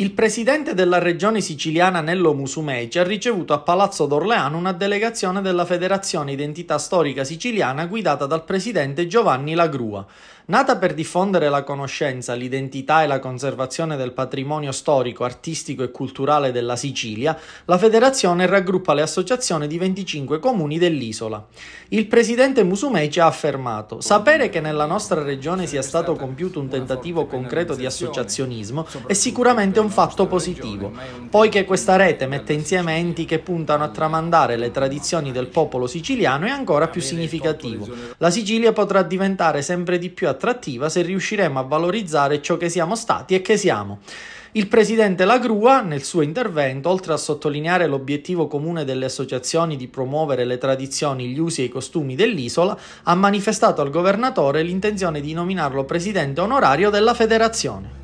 Il presidente della regione siciliana Nello Musumeci ha ricevuto a Palazzo d'Orleano una delegazione della Federazione Identità Storica Siciliana guidata dal presidente Giovanni Lagrua. Nata per diffondere la conoscenza, l'identità e la conservazione del patrimonio storico, artistico e culturale della Sicilia, la federazione raggruppa le associazioni di 25 comuni dell'isola. Il presidente Musumeci ha affermato: "Sapere che nella nostra regione sia stato compiuto un tentativo concreto di associazionismo è sicuramente un un fatto positivo, poiché questa rete mette insieme enti che puntano a tramandare le tradizioni del popolo siciliano è ancora più significativo. La Sicilia potrà diventare sempre di più attrattiva se riusciremo a valorizzare ciò che siamo stati e che siamo. Il presidente Lagrua, nel suo intervento, oltre a sottolineare l'obiettivo comune delle associazioni di promuovere le tradizioni, gli usi e i costumi dell'isola, ha manifestato al governatore l'intenzione di nominarlo presidente onorario della federazione.